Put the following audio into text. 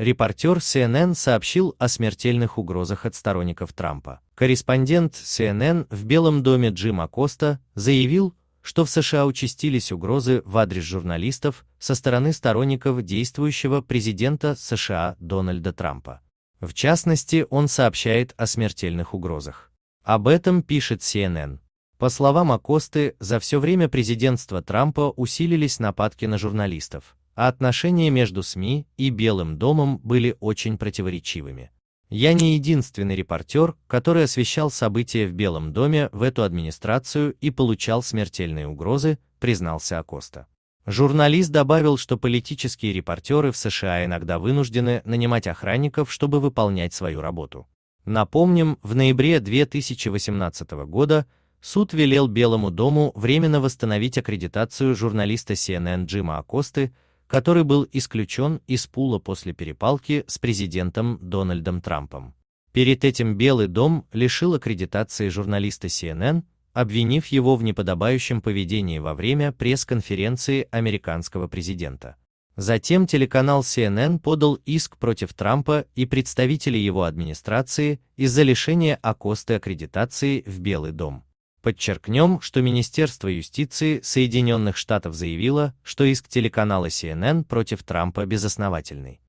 Репортер CNN сообщил о смертельных угрозах от сторонников Трампа. Корреспондент CNN в Белом доме Джим Акоста заявил, что в США участились угрозы в адрес журналистов со стороны сторонников действующего президента США Дональда Трампа. В частности, он сообщает о смертельных угрозах. Об этом пишет CNN. По словам Акосты, за все время президентства Трампа усилились нападки на журналистов а отношения между СМИ и Белым домом были очень противоречивыми. Я не единственный репортер, который освещал события в Белом доме в эту администрацию и получал смертельные угрозы, признался Акоста. Журналист добавил, что политические репортеры в США иногда вынуждены нанимать охранников, чтобы выполнять свою работу. Напомним, в ноябре 2018 года суд велел Белому дому временно восстановить аккредитацию журналиста CNN Джима Акосты, который был исключен из пула после перепалки с президентом Дональдом Трампом. Перед этим Белый дом лишил аккредитации журналиста CNN, обвинив его в неподобающем поведении во время пресс-конференции американского президента. Затем телеканал CNN подал иск против Трампа и представителей его администрации из-за лишения Акосты аккредитации в Белый дом. Подчеркнем, что Министерство юстиции Соединенных Штатов заявило, что иск телеканала CNN против Трампа безосновательный.